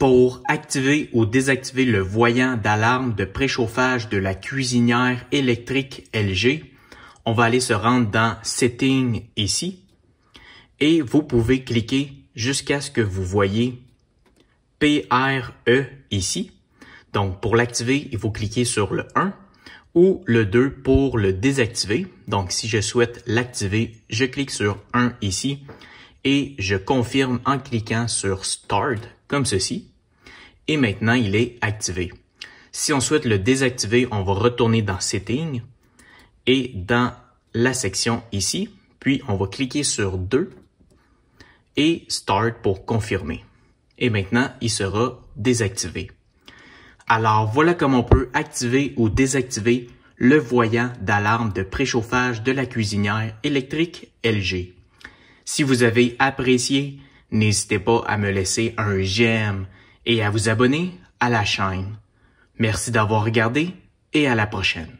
pour activer ou désactiver le voyant d'alarme de préchauffage de la cuisinière électrique LG, on va aller se rendre dans Settings ici et vous pouvez cliquer jusqu'à ce que vous voyez PRE ici. Donc, pour l'activer, il faut cliquer sur le 1 ou le 2 pour le désactiver. Donc, si je souhaite l'activer, je clique sur 1 ici et je confirme en cliquant sur Start comme ceci et maintenant il est activé. Si on souhaite le désactiver, on va retourner dans Settings et dans la section ici, puis on va cliquer sur 2 et Start pour confirmer. Et maintenant, il sera désactivé. Alors voilà comment on peut activer ou désactiver le voyant d'alarme de préchauffage de la cuisinière électrique LG. Si vous avez apprécié, n'hésitez pas à me laisser un j'aime, et à vous abonner à la chaîne. Merci d'avoir regardé et à la prochaine.